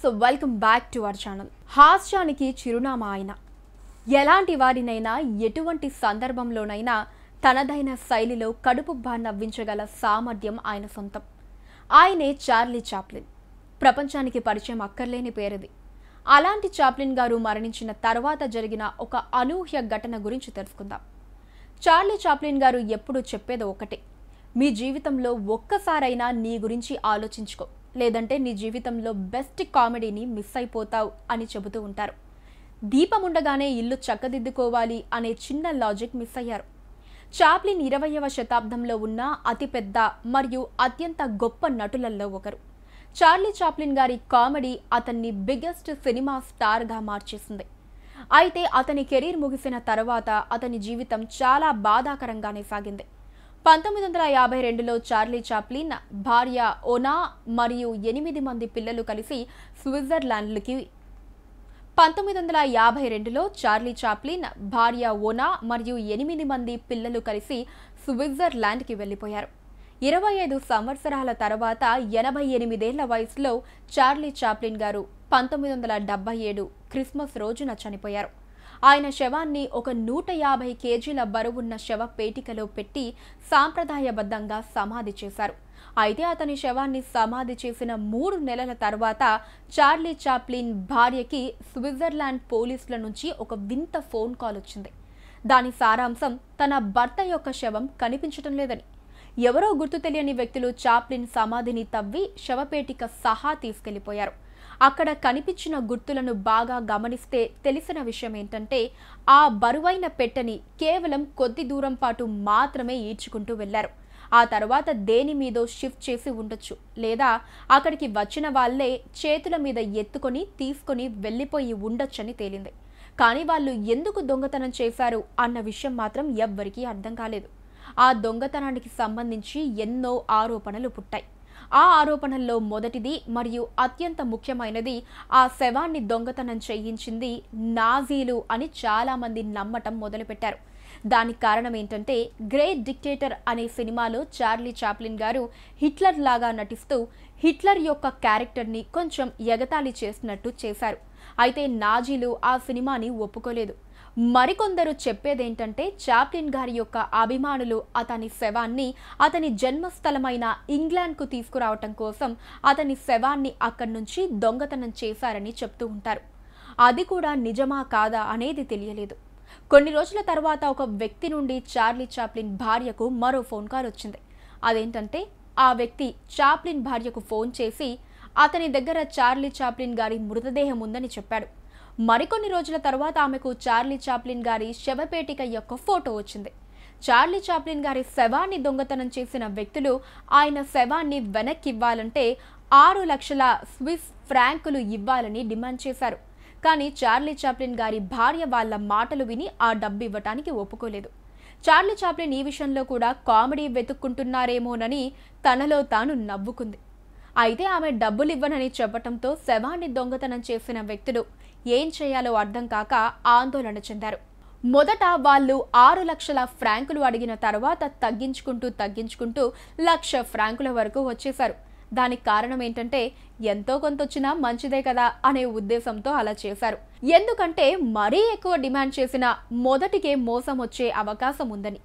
friends welcome back to our channel హాస్యానికి చిరునామా ఆయన ఎలాంటి వారినైనా ఎటువంటి సందర్భంలోనైనా తనదైన శైలిలో బా నవ్వించగల సామర్థ్యం ఆయన సొంతం ఆయనే చార్లీ చాప్లిన్ ప్రపంచానికి పరిచయం అక్కర్లేని పేరుది అలాంటి చాప్లిన్ గారు మరణించిన తర్వాత జరిగిన ఒక అనూహ్య ఘటన గురించి తెలుసుకుందాం చార్లీ చాప్లిన్ గారు ఎప్పుడూ చెప్పేది ఒకటే మీ జీవితంలో ఒక్కసారైనా నీ గురించి ఆలోచించుకో లేదంటే నీ జీవితంలో బెస్ట్ కామెడీని మిస్ అయిపోతావు అని చెబుతూ ఉంటారు దీపం ఉండగానే ఇల్లు చక్కదిద్దుకోవాలి అనే చిన్న లాజిక్ మిస్ అయ్యారు చాప్లిన్ ఇరవయవ శతాబ్దంలో ఉన్న అతిపెద్ద మరియు అత్యంత గొప్ప నటులలో ఒకరు చార్లీ చాప్లిన్ గారి కామెడీ అతన్ని బిగ్గెస్ట్ సినిమా స్టార్గా మార్చేసింది అయితే అతని కెరీర్ ముగిసిన తర్వాత అతని జీవితం చాలా బాధాకరంగానే సాగింది పంతొమ్మిది వందల యాభై రెండులో చార్లీ చాప్లిన్ భార్య ఓనా మరియు ఎనిమిది మంది పిల్లలు కలిసి స్విట్జర్లాండ్కి పంతొమ్మిది వందల యాభై రెండులో చార్లీ చాప్లిన్ భార్య ఓనా మరియు ఎనిమిది మంది పిల్లలు కలిసి స్విట్జర్లాండ్కి వెళ్ళిపోయారు ఇరవై ఐదు సంవత్సరాల తర్వాత ఎనభై ఎనిమిదేళ్ల వయసులో చార్లీ చాప్లిన్ గారు పంతొమ్మిది వందల డెబ్బై ఏడు క్రిస్మస్ రోజున చనిపోయారు ఆయన శవాన్ని ఒక నూట యాభై కేజీల బరువున్న శవ పేటికలో పెట్టి సాంప్రదాయబద్ధంగా సమాధి చేశారు అయితే అతని శవాన్ని సమాధి చేసిన మూడు నెలల తర్వాత చార్లీ చాప్లిన్ భార్యకి స్విట్జర్లాండ్ పోలీసుల నుంచి ఒక వింత ఫోన్ కాల్ వచ్చింది దాని సారాంశం తన భర్త యొక్క శవం కనిపించడం లేదని ఎవరో గుర్తు తెలియని వ్యక్తులు చాప్లిన్ సమాధిని తవ్వి శవపేటిక సహా తీసుకెళ్లిపోయారు అక్కడ కనిపించిన గుర్తులను బాగా గమనిస్తే తెలిసిన విషయం ఏంటంటే ఆ బరువైన పెట్టని కేవలం కొద్ది దూరం పాటు మాత్రమే ఈడ్చుకుంటూ వెళ్లారు ఆ తర్వాత దేని మీదో షిఫ్ట్ చేసి ఉండొచ్చు లేదా అక్కడికి వచ్చిన వాళ్ళే చేతుల మీద ఎత్తుకొని తీసుకొని వెళ్ళిపోయి ఉండొచ్చని తేలింది కానీ వాళ్ళు ఎందుకు దొంగతనం చేశారు అన్న విషయం మాత్రం ఎవ్వరికీ అర్థం కాలేదు ఆ దొంగతనానికి సంబంధించి ఎన్నో ఆరోపణలు పుట్టాయి ఆ ఆరోపణల్లో మొదటిది మరియు అత్యంత ముఖ్యమైనది ఆ శవాన్ని దొంగతనం చేయించింది నాజీలు అని చాలామంది నమ్మటం మొదలుపెట్టారు దానికి కారణం ఏంటంటే గ్రేట్ డిక్టేటర్ అనే సినిమాలో చార్లీ చాప్లిన్ గారు హిట్లర్ లాగా నటిస్తూ హిట్లర్ యొక్క క్యారెక్టర్ని కొంచెం ఎగతాళి చేసినట్టు చేశారు అయితే నాజీలు ఆ సినిమాని ఒప్పుకోలేదు మరికొందరు చెప్పేదేంటంటే చాప్లిన్ గారి యొక్క అభిమానులు అతని శవాన్ని అతని జన్మస్థలమైన ఇంగ్లాండ్కు తీసుకురావటం కోసం అతని శవాన్ని అక్కడి నుంచి దొంగతనం చేశారని చెప్తూ ఉంటారు అది కూడా నిజమా కాదా అనేది తెలియలేదు కొన్ని రోజుల తర్వాత ఒక వ్యక్తి నుండి చార్లీ చాప్లిన్ భార్యకు మరో ఫోన్ కాల్ వచ్చింది అదేంటంటే ఆ వ్యక్తి చాప్లిన్ భార్యకు ఫోన్ చేసి అతని దగ్గర చార్లీ చాప్లిన్ గారి మృతదేహం ఉందని చెప్పాడు మరికొన్ని రోజుల తర్వాత ఆమెకు చార్లీ చాప్లిన్ గారి శవపేటిక యొక్క ఫోటో వచ్చింది చార్లీ చాప్లిన్ గారి శవాన్ని దొంగతనం చేసిన వ్యక్తులు ఆయన శవాన్ని వెనక్కి ఇవ్వాలంటే ఆరు లక్షల స్విస్ ఫ్రాంకులు ఇవ్వాలని డిమాండ్ చేశారు కానీ చార్లీ చాప్లిన్ గారి భార్య వాళ్ళ మాటలు విని ఆ డబ్బు ఇవ్వటానికి ఒప్పుకోలేదు చార్లీ చాప్లిన్ ఈ విషయంలో కూడా కామెడీ వెతుక్కుంటున్నారేమోనని తనలో తాను నవ్వుకుంది అయితే ఆమె డబ్బులు ఇవ్వనని శవాన్ని దొంగతనం చేసిన వ్యక్తులు ఏం చేయాలో అర్థం కాక ఆందోళన చెందారు మొదట వాళ్ళు ఆరు లక్షల ఫ్రాంకులు అడిగిన తర్వాత తగ్గించుకుంటూ తగ్గించుకుంటూ లక్ష ఫ్రాంకుల వరకు వచ్చేశారు దానికి కారణం ఏంటంటే ఎంతో కొంత వచ్చినా మంచిదే కదా అనే ఉద్దేశంతో అలా చేశారు ఎందుకంటే మరీ ఎక్కువ డిమాండ్ చేసిన మొదటికే మోసం వచ్చే అవకాశం ఉందని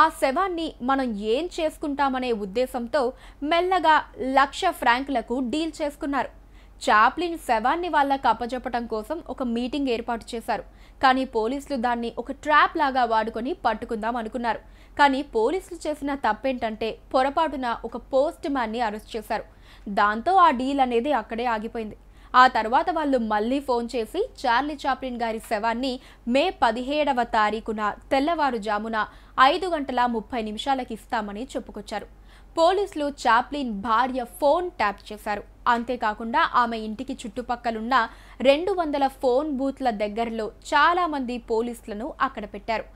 ఆ శవాన్ని మనం ఏం చేసుకుంటామనే ఉద్దేశంతో మెల్లగా లక్ష ఫ్రాంకులకు డీల్ చేసుకున్నారు చాప్లిన్ శవాన్ని వాళ్ళకు అప్పజెప్పడం కోసం ఒక మీటింగ్ ఏర్పాటు చేశారు కానీ పోలీసులు దాన్ని ఒక ట్రాప్ లాగా వాడుకొని పట్టుకుందాం అనుకున్నారు కానీ పోలీసులు చేసిన తప్పేంటంటే పొరపాటున ఒక పోస్ట్ మ్యాన్ని అరెస్ట్ చేశారు దాంతో ఆ డీల్ అనేది అక్కడే ఆగిపోయింది ఆ తర్వాత వాళ్ళు మళ్ళీ ఫోన్ చేసి చార్లీ చాప్లిన్ గారి శవాన్ని మే పదిహేడవ తారీఖున తెల్లవారుజామున ఐదు గంటల ముప్పై నిమిషాలకి ఇస్తామని చెప్పుకొచ్చారు పోలీసులు చాప్లిన్ భార్య ఫోన్ ట్యాప్ చేశారు అంతేకాకుండా ఆమె ఇంటికి చుట్టుపక్కలున్న రెండు వందల ఫోన్ బూత్ల దగ్గరలో చాలామంది పోలీసులను అక్కడ పెట్టారు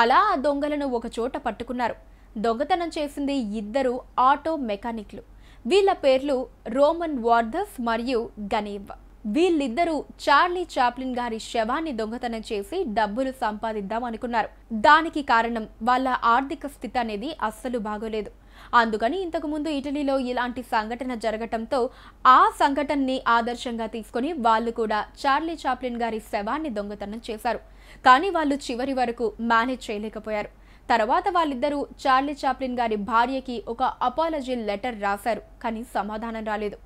అలా ఆ దొంగలను ఒకచోట పట్టుకున్నారు దొంగతనం చేసింది ఇద్దరు ఆటో మెకానిక్లు వీళ్ళ పేర్లు రోమన్ వార్దస్ మరియు గనీవ్ వీళ్ళిద్దరూ చార్లీ చాప్లిన్ గారి శవాన్ని దొంగతనం చేసి డబ్బులు సంపాదిద్దాం అనుకున్నారు దానికి కారణం వాళ్ళ ఆర్థిక స్థితి అనేది అస్సలు బాగోలేదు అందుకని ఇంతకుముందు ఇటలీలో ఇలాంటి సంఘటన జరగటంతో ఆ సంఘటనని ఆదర్శంగా తీసుకొని వాళ్ళు కూడా చార్లీ చాప్లిన్ గారి శవాన్ని దొంగతనం చేశారు కానీ వాళ్ళు చివరి వరకు మేనేజ్ చేయలేకపోయారు తర్వాత వాళ్ళిద్దరూ చార్లీ చాప్లిన్ గారి భార్యకి ఒక అపాలజీ లెటర్ రాశారు కానీ సమాధానం రాలేదు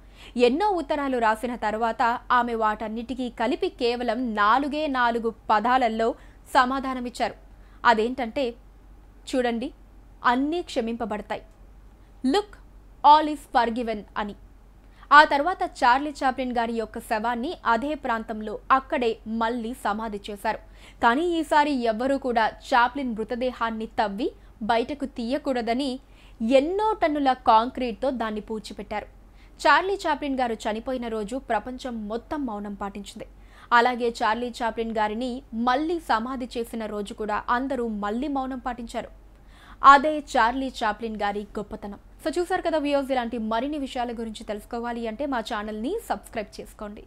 ఎన్నో ఉత్తరాలు రాసిన తర్వాత ఆమె వాటన్నిటికీ కలిపి కేవలం నాలుగే నాలుగు పదాలలో సమాధానమిచ్చారు అదేంటంటే చూడండి అన్నీ క్షమింపబడతాయి లుక్ ఆల్ ఈస్ ఫర్గివెన్ అని ఆ తర్వాత చార్లీ చాప్లిన్ గారి యొక్క శవాన్ని అదే ప్రాంతంలో అక్కడే మళ్ళీ సమాధి చేశారు కానీ ఈసారి ఎవ్వరూ కూడా చాప్లిన్ మృతదేహాన్ని తవ్వి బయటకు తీయకూడదని ఎన్నో టన్నుల కాంక్రీట్తో దాన్ని పూడ్చిపెట్టారు చార్లీ చాప్లిన్ గారు చనిపోయిన రోజు ప్రపంచం మొత్తం మౌనం పాటించింది అలాగే చార్లీ చాప్లిన్ గారిని మళ్ళీ సమాధి చేసిన రోజు కూడా అందరూ మళ్ళీ మౌనం పాటించారు అదే చార్లీ చాప్లిన్ గారి గొప్పతనం సో చూసారు కదా వ్యూస్ ఇలాంటి మరిన్ని విషయాల గురించి తెలుసుకోవాలి అంటే మా ఛానల్ని సబ్స్క్రైబ్ చేసుకోండి